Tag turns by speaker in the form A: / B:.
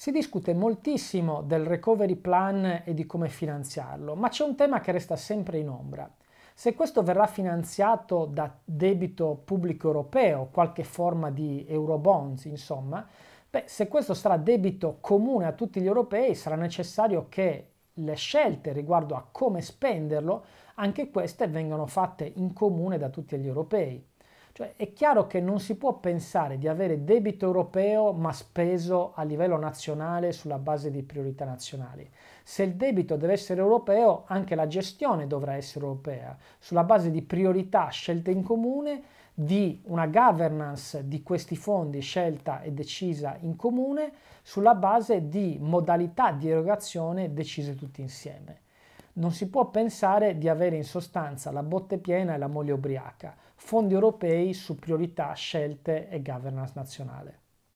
A: Si discute moltissimo del recovery plan e di come finanziarlo, ma c'è un tema che resta sempre in ombra. Se questo verrà finanziato da debito pubblico europeo, qualche forma di eurobonds, insomma, beh, se questo sarà debito comune a tutti gli europei, sarà necessario che le scelte riguardo a come spenderlo, anche queste vengano fatte in comune da tutti gli europei. Cioè è chiaro che non si può pensare di avere debito europeo ma speso a livello nazionale sulla base di priorità nazionali. Se il debito deve essere europeo, anche la gestione dovrà essere europea, sulla base di priorità scelte in comune, di una governance di questi fondi scelta e decisa in comune, sulla base di modalità di erogazione decise tutti insieme. Non si può pensare di avere in sostanza la botte piena e la moglie ubriaca, fondi europei su priorità, scelte e governance nazionale.